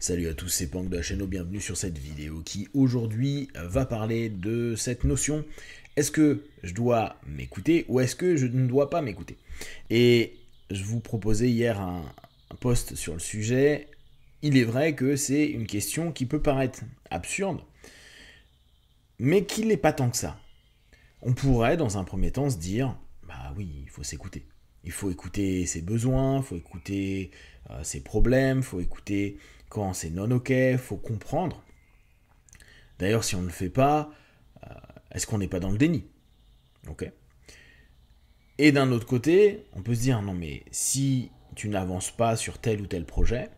Salut à tous, c'est Pank de la chaîne, bienvenue sur cette vidéo qui aujourd'hui va parler de cette notion. Est-ce que je dois m'écouter ou est-ce que je ne dois pas m'écouter Et je vous proposais hier un, post sur le sujet. Il est vrai que c'est une question qui peut paraître absurde, mais qui n'est pas tant que ça. On pourrait dans un premier temps se dire, bah oui, il faut s'écouter. Il faut écouter ses besoins, il faut écouter euh, ses problèmes, il faut écouter quand c'est non ok, faut comprendre. D'ailleurs, si on ne le fait pas, euh, est-ce qu'on n'est pas dans le déni Ok Et d'un autre côté, on peut se dire non, mais si tu n'avances pas sur tel ou tel projet,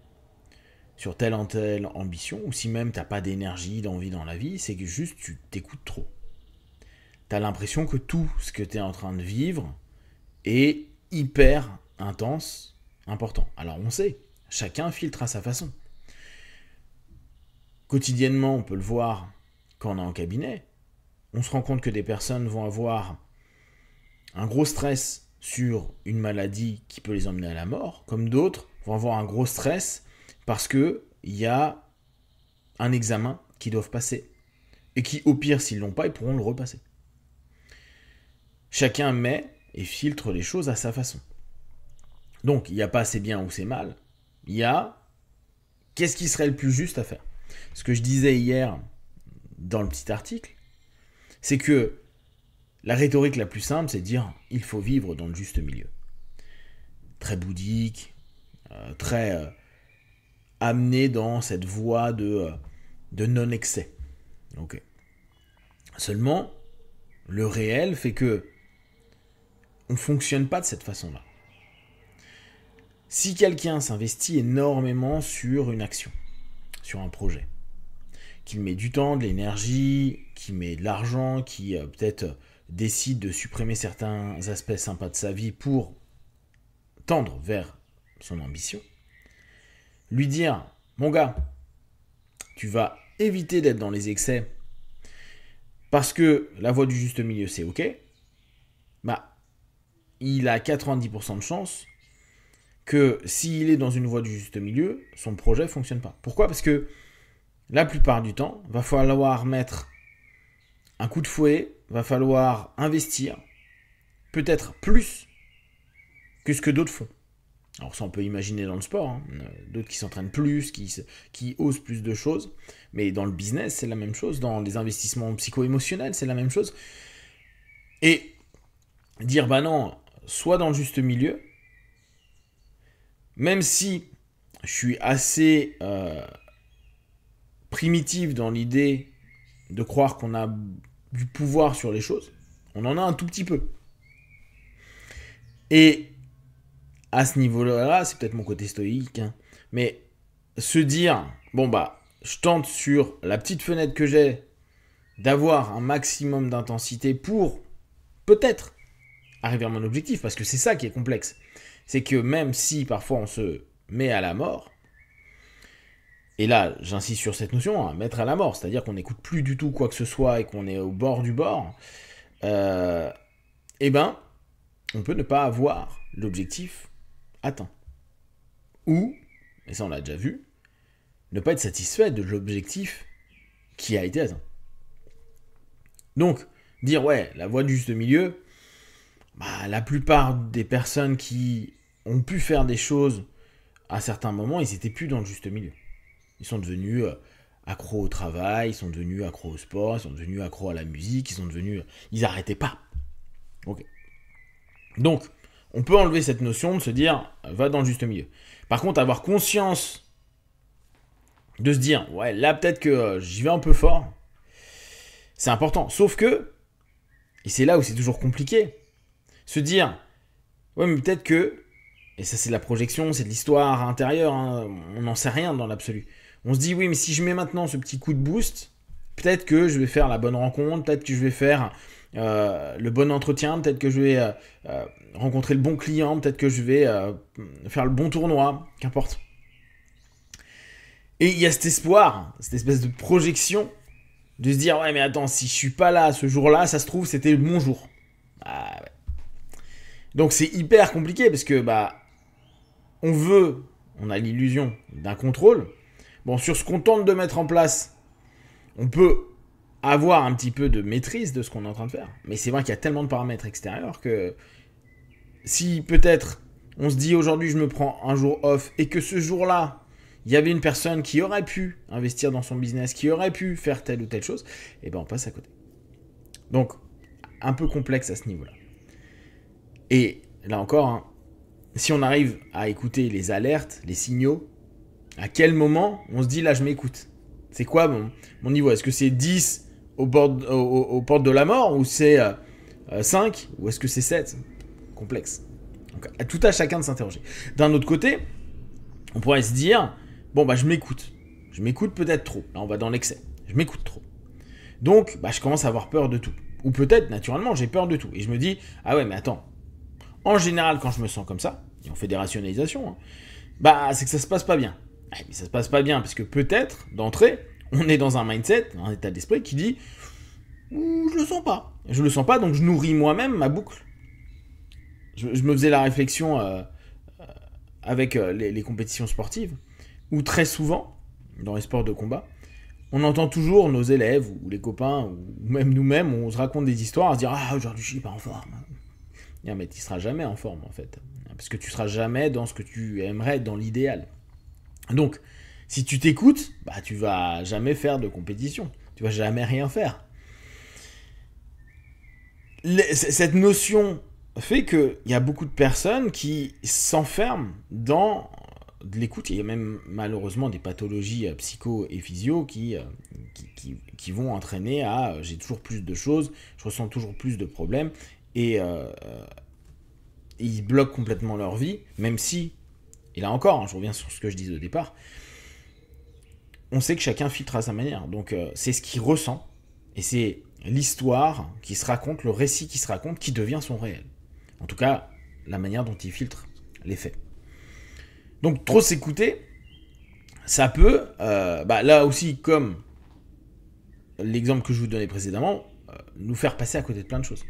sur telle ou telle ambition, ou si même tu n'as pas d'énergie, d'envie dans la vie, c'est que juste tu t'écoutes trop. Tu as l'impression que tout ce que tu es en train de vivre est hyper intense, important. Alors on sait, chacun filtre à sa façon quotidiennement, on peut le voir quand on est en cabinet, on se rend compte que des personnes vont avoir un gros stress sur une maladie qui peut les emmener à la mort, comme d'autres vont avoir un gros stress parce qu'il y a un examen qu'ils doivent passer, et qui, au pire, s'ils ne l'ont pas, ils pourront le repasser. Chacun met et filtre les choses à sa façon. Donc, il n'y a pas c'est bien ou c'est mal, il y a qu'est-ce qui serait le plus juste à faire ce que je disais hier dans le petit article, c'est que la rhétorique la plus simple, c'est dire il faut vivre dans le juste milieu. Très bouddhique, euh, très euh, amené dans cette voie de, euh, non-excès. Seulement, le réel fait que on ne fonctionne pas de cette façon-là. Si quelqu'un s'investit énormément sur une action, sur un projet. qui met du temps, de l'énergie, qui met de l'argent, qui euh, peut-être décide de supprimer certains aspects sympas de sa vie pour tendre vers son ambition. Lui dire, mon gars, tu vas éviter d'être dans les excès parce que la voie du juste milieu c'est ok, bah il a 90% de chance que s'il est dans une voie du juste milieu, son projet ne fonctionne pas. Pourquoi Parce que la plupart du temps, va falloir mettre un coup de fouet, va falloir investir, peut-être plus que ce que d'autres font. Alors ça, on peut imaginer dans le sport, hein, euh, d'autres qui s'entraînent plus, qui, osent plus de choses, mais dans le business, c'est la même chose, dans les investissements psycho-émotionnels, c'est la même chose. Et dire, bah non, soit dans le juste milieu, même si je suis assez primitive euh, primitif dans l'idée de croire qu'on a du pouvoir sur les choses, on en a un tout petit peu. Et à ce niveau-là, c'est peut-être mon côté stoïque, hein, mais se dire, bon bah, je tente sur la petite fenêtre que j'ai d'avoir un maximum d'intensité pour peut-être arriver à mon objectif, parce que c'est ça qui est complexe. C'est que même si parfois on se met à la mort, et là j'insiste sur cette notion, hein, mettre à la mort, c'est-à-dire qu'on n'écoute plus du tout quoi que ce soit et qu'on est au bord du bord, euh, eh ben, on peut ne pas avoir l'objectif atteint. Ou, et ça on l'a déjà vu, ne pas être satisfait de l'objectif qui a été atteint. Donc, dire ouais, la voie du juste milieu, bah, la plupart des personnes qui ont pu faire des choses à certains moments, ils n'étaient plus dans le juste milieu. Ils sont devenus euh, accros au travail, ils sont devenus accros au sport, ils sont devenus accros à la musique, ils sont devenus... Ils arrêtaient pas. Ok. Donc, on peut enlever cette notion de se dire, euh, va dans le juste milieu. Par contre, avoir conscience de se dire, ouais, là peut-être que euh, j'y vais un peu fort, c'est important. Sauf que, et c'est là où c'est toujours compliqué, se dire, ouais, mais peut-être que, et ça c'est de la projection, c'est de l'histoire intérieure, hein, on n'en sait rien dans l'absolu. On se dit, oui, mais si je mets maintenant ce petit coup de boost, peut-être que je vais faire la bonne rencontre, peut-être que je vais faire euh, le bon entretien, peut-être que je vais euh, euh, rencontrer le bon client, peut-être que je vais faire le bon tournoi, qu'importe. Et il y a cet espoir, cette espèce de projection de se dire ouais mais attends si je suis pas là ce jour-là, ça se trouve c'était mon jour. Ah ouais. Donc c'est hyper compliqué parce que bah on veut, on a l'illusion d'un contrôle. Bon, sur ce qu'on tente de mettre en place, on peut avoir un petit peu de maîtrise de ce qu'on est en train de faire. Mais c'est vrai qu'il y a tellement de paramètres extérieurs que si peut-être on se dit aujourd'hui je me prends un jour off et que ce jour-là, il y avait une personne qui aurait pu investir dans son business, qui aurait pu faire telle ou telle chose, et eh ben on passe à côté. Donc un peu complexe à ce niveau-là. Et là encore, hein, si on arrive à écouter les alertes, les signaux, à quel moment on se dit là je m'écoute C'est quoi mon, niveau Est-ce que c'est 10 au bord, aux portes de la mort ou c'est 5 euh, euh, ou est-ce que c'est 7 Complexe. à tout à chacun de s'interroger. D'un autre côté, on pourrait se dire, bon bah je m'écoute. Je m'écoute peut-être trop. Là on va dans l'excès. Je m'écoute trop. Donc bah, je commence à avoir peur de tout. Ou peut-être naturellement j'ai peur de tout. Et je me dis, ah ouais mais attends, en général, quand je me sens comme ça, et on fait des rationalisations, hein, bah c'est que ça se passe pas bien. Eh, mais ça se passe pas bien parce que peut-être, d'entrée, on est dans un mindset, un état d'esprit qui dit je le sens pas. Je le sens pas, donc je nourris moi-même ma boucle. Je, me faisais la réflexion euh, euh, avec euh, les, compétitions sportives, où très souvent, dans les sports de combat, on entend toujours nos élèves ou les copains, ou même nous-mêmes, on se raconte des histoires à se dire Ah, aujourd'hui je suis pas en forme. Non, mais tu seras jamais en forme en fait. Parce que tu ne seras jamais dans ce que tu aimerais, dans l'idéal. Donc, si tu t'écoutes, bah tu vas jamais faire de compétition. Tu ne vas jamais rien faire. cette notion fait qu'il y a beaucoup de personnes qui s'enferment dans l'écoute. Il y a même malheureusement des pathologies euh, psycho et physio qui euh, vont entraîner à euh, j'ai toujours plus de choses, je ressens toujours plus de problèmes, et euh, euh, ils bloquent complètement leur vie, même si, et là encore, hein, je reviens sur ce que je disais au départ, on sait que chacun filtre à sa manière. Donc euh, c'est ce qu'il ressent, et c'est l'histoire qui se raconte, le récit qui se raconte, qui devient son réel. En tout cas, la manière dont il filtre les faits. Donc trop s'écouter, ça peut, bah, là aussi comme l'exemple que je vous donnais précédemment, nous faire passer à côté de plein de choses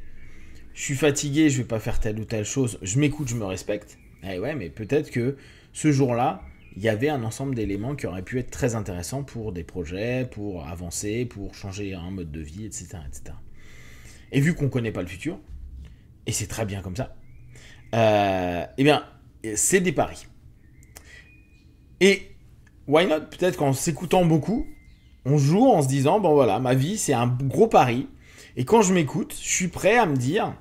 je suis fatigué, je vais pas faire telle ou telle chose, je m'écoute, je me respecte. Eh ouais, mais peut-être que ce jour-là, il y avait un ensemble d'éléments qui auraient pu être très intéressants pour des projets, pour avancer, pour changer un mode de vie, etc. Et vu qu'on ne connaît pas le futur, et c'est très bien comme ça, euh, eh bien, c'est des paris. Et why not Peut-être qu'en s'écoutant beaucoup, on joue en se disant, bon voilà, ma vie c'est un gros pari, et quand je m'écoute, je suis prêt à me dire,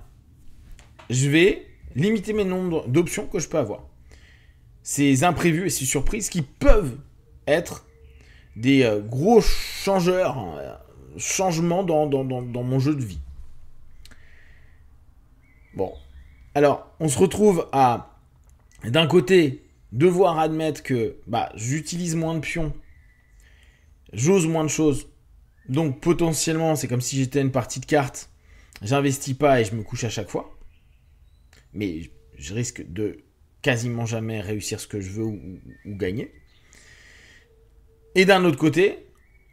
je vais limiter mes nombres d'options que je peux avoir. Ces imprévus et ces surprises qui peuvent être des euh, gros changeurs, euh, changements dans, dans, mon jeu de vie. Bon, alors on se retrouve à, d'un côté, devoir admettre que bah, j'utilise moins de pions, j'ose moins de choses donc potentiellement, c'est comme si j'étais une partie de cartes. J'investis pas et je me couche à chaque fois. Mais je risque de quasiment jamais réussir ce que je veux ou, gagner. Et d'un autre côté,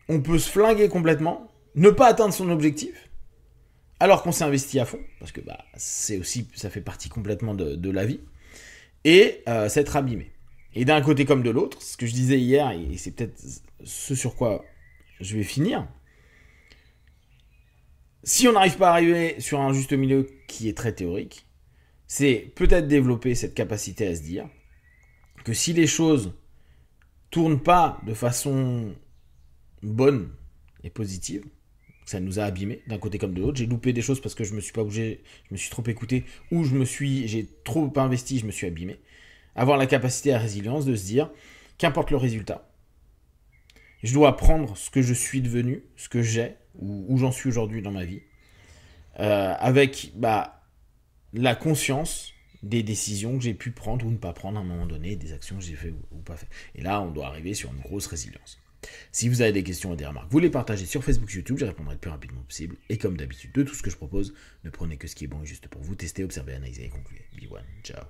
on peut se flinguer complètement, ne pas atteindre son objectif, alors qu'on s'est investi à fond, parce que bah, c'est aussi, ça fait partie complètement de, la vie, et euh, s'être abîmé. Et d'un côté comme de l'autre, ce que je disais hier, et c'est peut-être ce sur quoi je vais finir, si on n'arrive pas à arriver sur un juste milieu qui est très théorique, c'est peut-être développer cette capacité à se dire que si les choses tournent pas de façon bonne et positive, ça nous a abîmés d'un côté comme de l'autre. J'ai loupé des choses parce que je me suis pas bougé, je me suis trop écouté ou je me suis, j'ai trop investi, je me suis abîmé. Avoir la capacité à résilience de se dire qu'importe le résultat, je dois apprendre ce que je suis devenu, ce que j'ai, ou où j'en suis aujourd'hui dans ma vie, euh, avec bah, la conscience des décisions que j'ai pu prendre ou ne pas prendre à un moment donné, des actions que j'ai faites ou, pas fait. Et là, on doit arriver sur une grosse résilience. Si vous avez des questions ou des remarques, vous les partagez sur Facebook, YouTube, je répondrai le plus rapidement possible. Et comme d'habitude, de tout ce que je propose, ne prenez que ce qui est bon et juste pour vous. Testez, observez, analysez et concluez. Be one, ciao.